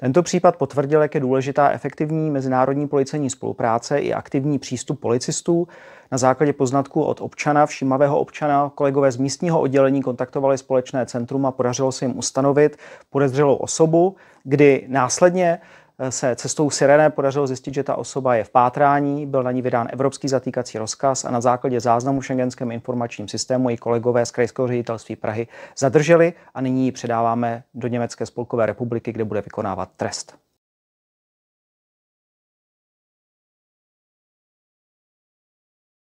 Tento případ potvrdil, jak je důležitá efektivní mezinárodní policejní spolupráce i aktivní přístup policistů. Na základě poznatků od občana, všímavého občana, kolegové z místního oddělení kontaktovali společné centrum a podařilo se jim ustanovit podezřelou osobu, kdy následně se cestou sirene podařilo zjistit, že ta osoba je v pátrání, byl na ní vydán evropský zatýkací rozkaz a na základě záznamu šengenském informačním systému ji kolegové z Krajského ředitelství Prahy zadrželi a nyní ji předáváme do Německé spolkové republiky, kde bude vykonávat trest.